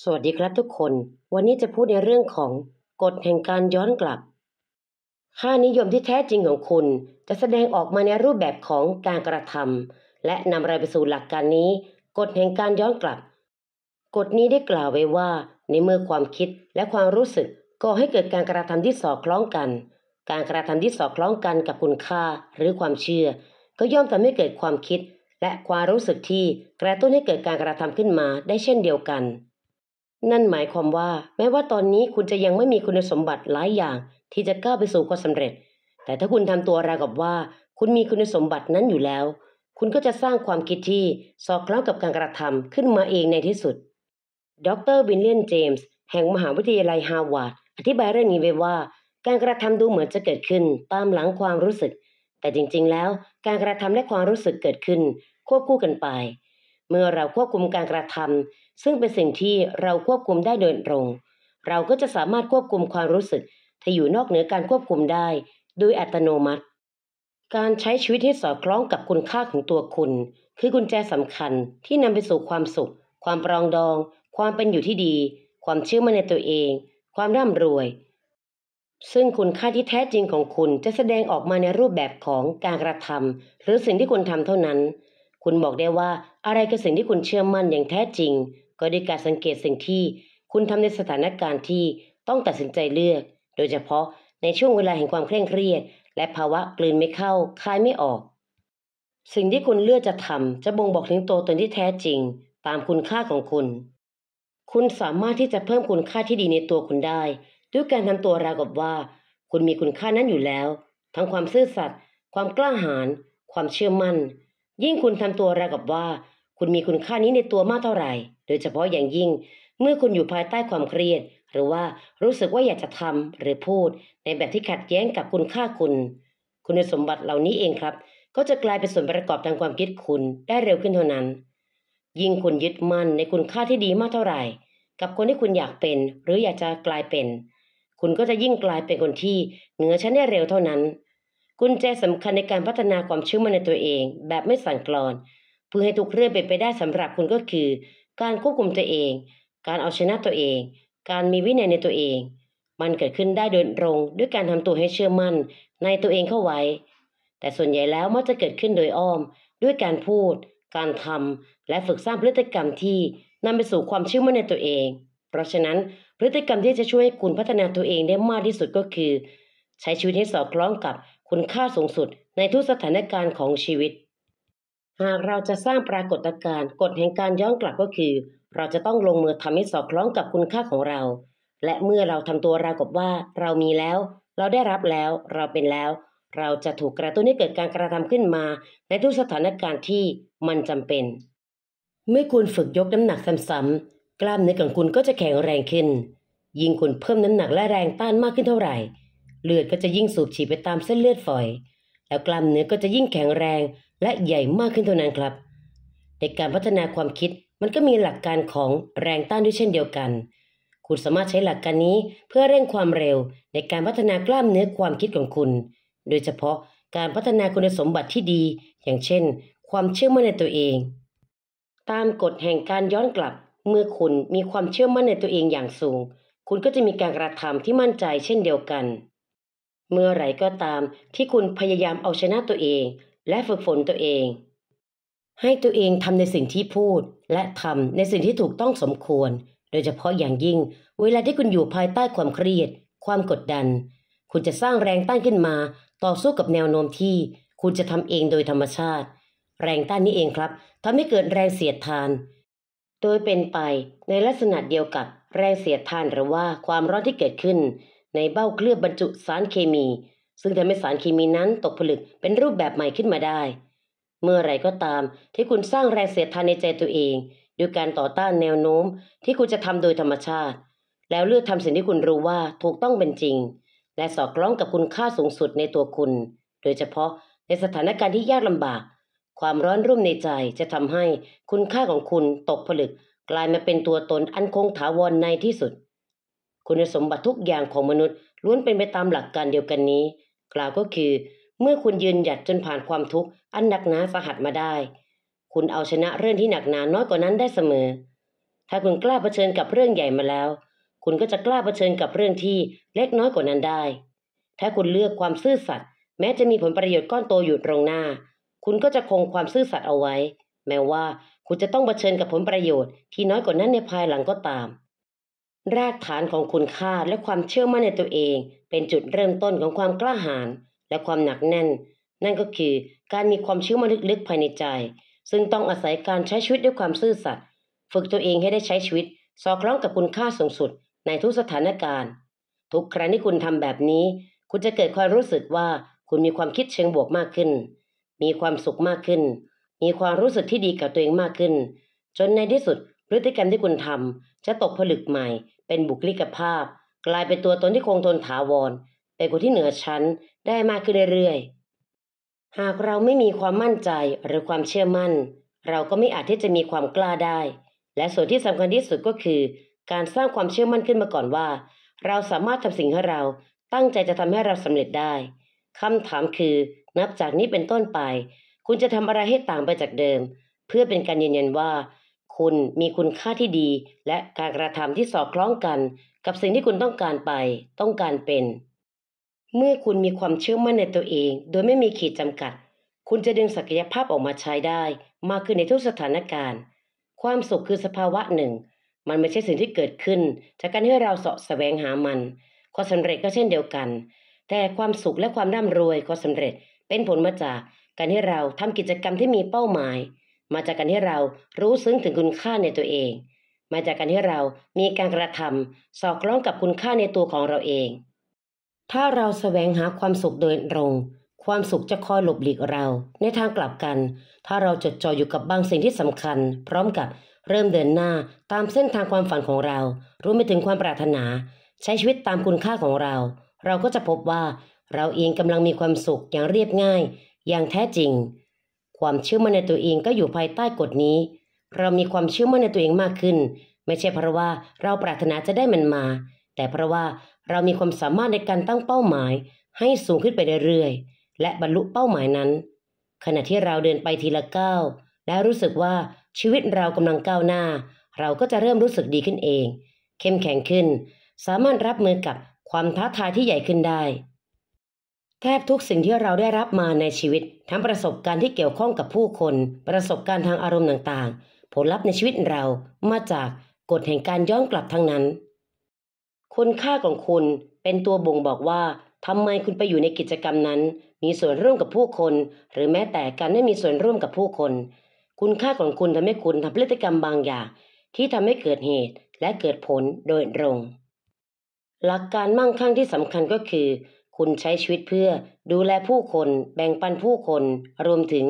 สวัสดีครับทุกคน วันนี้จะพูดในเรื่องของ กฎแห่งการย้อนกลับ ค่านิยมที่แท้จริงของคุณจะแสดงออกมาในรูปแบบของการกระทำ และนำอะไรไปสู่หลักการนี้ กฎแห่งการย้อนกลับ กฎนี้ได้กล่าวไว้ว่า ในเมื่อความคิดและความรู้สึกก่อให้เกิดการกระทำที่สอดคล้องกัน การกระทำที่สอดคล้องกันกับคุณค่าหรือความเชื่อ ก็ย่อมทำให้เกิดความคิด และความรู้สึกที่กระตุ้นให้เกิดการกระทำขึ้นมาได้เช่นเดียวกันนั่นหมายความว่า แม้ว่าตอนนี้คุณจะยังไม่มีคุณสมบัติหลายอย่างที่จะก้าวไปสู่ความสำเร็จ แต่ถ้าคุณทำตัวราวกับว่าคุณมีคุณสมบัตินั้นอยู่แล้ว คุณก็จะสร้างความคิดที่ สอดคล้องกับการกระทำขึ้นมาเองในที่สุด ดรวินเลียนเจมส์แห่งมหาวิทยาลัยฮาวาดอธิบายเรื่องนี้ไว้ว่า การกระทำดูเหมือนจะเกิดขึ้นตามหลังความรู้สึก แต่จริงๆแล้ว การกระทำและความรู้สึกเกิดขึ้น ควบคู่กันไปเมื่อเราควบคุมการกระทำ ซึ่งเป็นสิ่งที่เราควบคุมได้โดยตรง เราก็จะสามารถควบคุมความรู้สึกที่อยู่นอกเหนือการควบคุมได้ โดยอัตโนมัติ การใช้ชีวิตให้สอดคล้องกับคุณค่าของตัวคุณ คือกุญแจสำคัญที่นำไปสู่ความสุข ความปรองดอง ความเป็นอยู่ที่ดี ความเชื่อมั่นในตัวเอง ความร่ำรวย ซึ่งคุณค่าที่แท้จริงของคุณจะแสดงออกมาในรูปแบบของการกระทำ หรือสิ่งที่คุณทำเท่านั้นคุณบอกได้ว่าอะไรคือสิ่งที่คุณเชื่อมั่นอย่างแท้จริง ก็ด้วยการสังเกตสิ่งที่คุณทำในสถานการณ์ที่ต้องตัดสินใจเลือก โดยเฉพาะในช่วงเวลาแห่งความเคร่งเครียด และภาวะกลืนไม่เข้าคายไม่ออก สิ่งที่คุณเลือกจะทำ จะบ่งบอกถึงตัวตนที่แท้จริง ตามคุณค่าของคุณ คุณสามารถที่จะเพิ่มคุณค่าที่ดีในตัวคุณได้ ด้วยการทำตัวราวกับว่า คุณมีคุณค่านั้นอยู่แล้ว ทั้งความซื่อสัตย์ความกล้าหาญความเชื่อมั่นยิ่งคุณทำตัวราวกับว่า คุณมีคุณค่านี้ในตัวมากเท่าไหร่ โดยเฉพาะอย่างยิ่ง เมื่อคุณอยู่ภายใต้ความเครียด หรือว่ารู้สึกว่าอยากจะทำหรือพูดในแบบที่ขัดแย้งกับคุณค่าคุณ คุณสมบัติเหล่านี้เองครับ ก็จะกลายเป็นส่วนประกอบทางความคิดคุณ ได้เร็วขึ้นเท่านั้น ยิ่งคุณยึดมั่นในคุณค่าที่ดีมากเท่าไหร่ กับคนที่คุณอยากเป็น หรืออยากจะกลายเป็น คุณก็จะยิ่งกลายเป็นคนที่ เหนือชั้นได้เร็วเท่านั้นกุญแจสำคัญในการพัฒนาความเชื่อมั่นในตัวเองแบบไม่สั่นกลอน เพื่อให้ทุกเรื่องเป็นไปได้สำหรับคุณก็คือการควบคุมตัวเอง การเอาชนะตัวเอง การมีวินัยในตัวเอง มันเกิดขึ้นได้โดยตรง ด้วยการทำตัวให้เชื่อมั่นในตัวเองเข้าไว้ แต่ส่วนใหญ่แล้วมักจะเกิดขึ้นโดยอ้อมด้วยการพูด การทำ และฝึกสร้างพฤติกรรมที่นำไปสู่ความเชื่อมั่นในตัวเอง เพราะฉะนั้นพฤติกรรมที่จะช่วยให้คุณพัฒนาตัวเองได้มากที่สุดก็คือ ใช้ชีวิตให้สอดคล้องกับคุณค่าสูงสุดในทุกสถานการณ์ของชีวิต หากเราจะสร้างปรากฏการณ์กฎแห่งการย้อนกลับก็คือ เราจะต้องลงมือทำให้สอดคล้องกับคุณค่าของเรา และเมื่อเราทำตัวราวกับว่าเรามีแล้ว เราได้รับแล้ว เราเป็นแล้ว เราจะถูกกระตุ้นให้เกิดการกระทำขึ้นมา ในทุกสถานการณ์ที่มันจำเป็น เมื่อคุณฝึกยกน้ำหนักซ้ำๆกล้ามเนื้อของคุณก็จะแข็งแรงขึ้น ยิ่งคุณเพิ่มน้ำหนักและแรงต้านมากขึ้นเท่าไหร่เลือดก็จะยิ่งสูบฉีดไปตามเส้นเลือดฝอย แล้วกล้ามเนื้อก็จะยิ่งแข็งแรงและใหญ่มากขึ้นเท่านั้นครับ ในการพัฒนาความคิดมันก็มีหลักการของแรงต้านด้วยเช่นเดียวกัน คุณสามารถใช้หลักการนี้เพื่อเร่งความเร็วในการพัฒนากล้ามเนื้อความคิดของคุณ โดยเฉพาะการพัฒนาคุณสมบัติที่ดี อย่างเช่น ความเชื่อ มั่นในตัวเอง ตามกฎแห่งการย้อนกลับ เมื่อคุณมีความเชื่อมั่นในตัวเองอย่างสูง คุณก็จะมีการกระทำที่มั่นใจเช่นเดียวกันเมื่อไหร่ก็ตามที่คุณพยายามเอาชนะตัวเอง และฝึกฝนตัวเอง ให้ตัวเองทำในสิ่งที่พูดและทำในสิ่งที่ถูกต้องสมควร โดยเฉพาะอย่างยิ่ง เวลาที่คุณอยู่ภายใต้ความเครียด ความกดดัน คุณจะสร้างแรงต้านขึ้นมา ต่อสู้กับแนวโน้มที่ คุณจะทำเองโดยธรรมชาติ แรงต้านนี้เองครับทำให้เกิดแรงเสียดทาน โดยเป็นไปในลักษณะเดียวกับ แรงเสียดทานหรือว่าความร้อนที่เกิดขึ้นในเบ้าเคลือบบรรจุสารเคมี ซึ่งทำให้สารเคมีนั้นตกผลึกเป็นรูปแบบใหม่ขึ้นมาได้ เมื่อไรก็ตามที่คุณสร้างแรงเสียดทานในใจตัวเองด้วยการต่อต้านแนวโน้มที่คุณจะทำโดยธรรมชาติ แล้วเลือกทำสิ่งที่คุณรู้ว่าถูกต้องเป็นจริง และสอดคล้องกับคุณค่าสูงสุดในตัวคุณ โดยเฉพาะในสถานการณ์ที่ยากลำบาก ความร้อนรุ่มในใจจะทำให้คุณค่าของคุณตกผลึก กลายมาเป็นตัวตนอันคงถาวรในที่สุดคุณสมบัติทุกอย่างของมนุษย์ ล้วนเป็นไปตามหลักการเดียวกันนี้ กล่าวก็คือ เมื่อคุณยืนหยัดจนผ่านความทุกข์อันหนักหนาสาหัสมาได้ คุณเอาชนะเรื่องที่หนักหนาน้อยกว่านั้นได้เสมอ ถ้าคุณกล้าเผชิญกับเรื่องใหญ่มาแล้ว คุณก็จะกล้าเผชิญกับเรื่องที่เล็กน้อยกว่านั้นได้ถ้าคุณเลือกความซื่อสัตย์แม้จะมีผลประโยชน์ก้อนโตอยู่ตรงหน้า คุณก็จะคงความซื่อสัตย์เอาไว้ แม้ว่าคุณจะต้องเผชิญกับผลประโยชน์ที่น้อยกว่านั้นในภายหลังก็ตามรากฐานของคุณค่าและความเชื่อมั่นในตัวเอง เป็นจุดเริ่มต้นของความกล้าหาญและความหนักแน่น นั่นก็คือการมีความเชื่อมั่นลึกๆภายในใจซึ่งต้องอาศัยการใช้ชีวิตด้วยความซื่อสัตย์ฝึกตัวเองให้ได้ใช้ชีวิตสอดคล้องกับคุณค่าสูงสุดในทุกสถานการณ์ ทุกครั้งที่คุณทำแบบนี้ คุณจะเกิดความรู้สึกว่าคุณมีความคิดเชิงบวกมากขึ้น มีความสุขมากขึ้น มีความรู้สึกที่ดีกับตัวเองมากขึ้น จนในที่สุดพฤติกรรมที่คุณทำจะตกผลึกใหม่ เป็นบุคลิกภาพ กลายเป็นตัวตนที่คงทน ถาวรเป็นคนที่เหนือชั้นได้มากขึ้นเรื่อยๆ หากเราไม่มีความมั่นใจหรือความเชื่อมั่น เราก็ไม่อาจที่จะมีความกล้าได้ และส่วนที่สำคัญที่สุดก็คือ การสร้างความเชื่อมั่นขึ้นมาก่อนว่า เราสามารถทำสิ่งให้เราตั้งใจจะทำให้เราสำเร็จได้คำถามคือนับจากนี้เป็นต้นไป คุณจะทำอะไรให้ต่างไปจากเดิม เพื่อเป็นการยืนยันว่าคุณมีคุณค่าที่ดีและการกระทำที่สอดคล้องกัน กับสิ่งที่คุณต้องการไป ต้องการเป็น เมื่อคุณมีความเชื่อมั่นในตัวเองโดยไม่มีขีดจำกัด คุณจะดึงศักยภาพออกมาใช้ได้ มากขึ้นในทุกสถานการณ์ ความสุขคือสภาวะหนึ่ง มันไม่ใช่สิ่งที่เกิดขึ้นจากการที่เราเสาะแสวงหามันความสำเร็จก็เช่นเดียวกัน แต่ความสุขและความร่ำรวยความสำเร็จเป็นผลมาจากการที่เราทำกิจกรรมที่มีเป้าหมายมาจากการที่เรารู้ซึ้งถึงคุณค่าในตัวเอง มาจากการที่เรามีการกระทำสอดคล้องกับคุณค่าในตัวของเราเอง ถ้าเราแสวงหาความสุขโดยตรง ความสุขจะคอยหลบหลีกเรา ในทางกลับกัน ถ้าเราจดจ่ออยู่กับบางสิ่งที่สำคัญ พร้อมกับเริ่มเดินหน้าตามเส้นทางความฝันของเรา รู้ไม่ถึงความปรารถนา ใช้ชีวิตตามคุณค่าของเรา เราก็จะพบว่าเราเองกำลังมีความสุขอย่างเรียบง่าย อย่างแท้จริงความเชื่อมั่นในตัวเองก็อยู่ภายใต้กฎนี้ เรามีความเชื่อมั่นในตัวเองมากขึ้น ไม่ใช่เพราะว่าเราปรารถนาจะได้มันมา แต่เพราะว่าเรามีความสามารถในการตั้งเป้าหมาย ให้สูงขึ้นไปเรื่อยๆ และบรรลุเป้าหมายนั้น ขณะที่เราเดินไปทีละก้าวและรู้สึกว่าชีวิตเรากำลังก้าวหน้า เราก็จะเริ่มรู้สึกดีขึ้นเอง เข้มแข็งขึ้น สามารถรับมือกับความท้าทายที่ใหญ่ขึ้นได้แทบทุกสิ่งที่เราได้รับมาในชีวิต ทั้งประสบการณ์ที่เกี่ยวข้องกับผู้คน ประสบการณ์ทางอารมณ์ต่างๆ ผลลัพธ์ในชีวิตเรามาจากกฎแห่งการย้อนกลับทั้งนั้น คุณค่าของคุณเป็นตัวบ่งบอกว่าทำไมคุณไปอยู่ในกิจกรรมนั้น มีส่วนร่วมกับผู้คน หรือแม้แต่การไม่มีส่วนร่วมกับผู้คน คุณค่าของคุณทำให้คุณทำพฤติกรรมบางอย่างที่ทำให้เกิดเหตุและเกิดผลโดยตรง หลักการมั่งคั่งที่สำคัญก็คือคุณใช้ชีวิตเพื่อ ดูแลผู้คน แบ่งปันผู้คน รวมถึง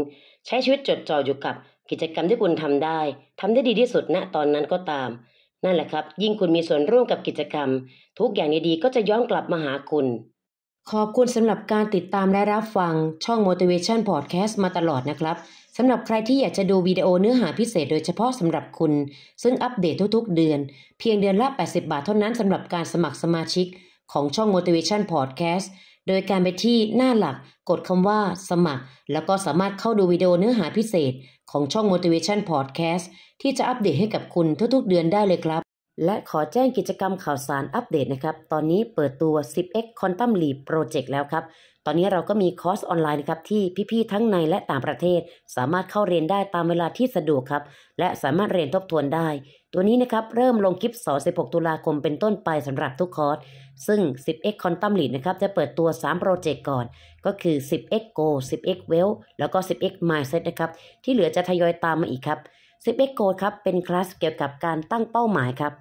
ใช้ชีวิตจดจ่ออยู่กับกิจกรรมที่คุณทำได้ ทำได้ดีที่สุดณนะ ตอนนั้นก็ตาม นั่นแหละครับ ยิ่งคุณมีส่วนร่วมกับกิจกรรม ทุกอย่างดีๆก็จะย้อนกลับมาหาคุณ ขอบคุณสำหรับการติดตามและรับฟังช่อง motivation podcast มาตลอดนะครับสำหรับใครที่อยากจะดูวิดีโอเนื้อหาพิเศษ โดยเฉพาะสำหรับคุณ ซึ่งอัปเดตทุก ๆเดือนเพียงเดือนละ 80 บาทเท่านั้นสำหรับการสมัครสมาชิกของช่อง Motivation Podcast โดยการไปที่หน้าหลัก กดคำว่าสมัคร แล้วก็สามารถเข้าดูวิดีโอเนื้อหาพิเศษของช่อง Motivation Podcast ที่จะอัปเดตให้กับคุณทุกๆเดือนได้เลยครับและขอแจ้งกิจกรรมข่าวสารอัปเดตนะครับ ตอนนี้เปิดตัว 10x Quantum Leap Project แล้วครับ ตอนนี้เราก็มีคอร์สออนไลน์นะครับที่พี่ ๆ ทั้งในและต่างประเทศ สามารถเข้าเรียนได้ตามเวลาที่สะดวกครับ และสามารถเรียนทบทวนได้ ตัวนี้นะครับเริ่มลงคลิปสอ16 ตุลาคมเป็นต้นไปสำหรับทุกคอร์ส ซึ่ง 10x Quantum Leap นะครับจะเปิดตัว 3 โปรเจกต์ก่อน ก็คือ 10x Go 10x Well แล้วก็ 10x Mindset นะครับที่เหลือจะทยอยตามมาอีกครับ 10x Go ครับ เป็นคลาสเกี่ยวกับการตั้งเป้าหมายครับ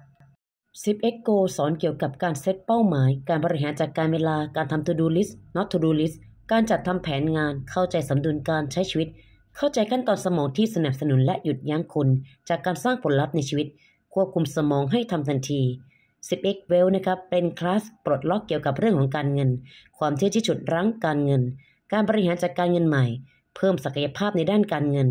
10x Go สอนเกี่ยวกับการเซตเป้าหมาย การบริหารจัดการเวลาการทำ to do list not to do list การจัดทำแผนงาน เข้าใจสมดุลการใช้ชีวิต เข้าใจขั้นตอนสมองที่สนับสนุนและหยุดยั้งคนจากการสร้างผลลัพธ์ในชีวิต ควบคุมสมองให้ทำทันที 10x Well นะครับ เป็นคลาสปลดล็อกเกี่ยวกับเรื่องของการเงิน ความเที่ยที่ฉุดรั้งการเงิน การบริหารจัดการเงินใหม่ เพิ่มศักยภาพในด้านการเงิน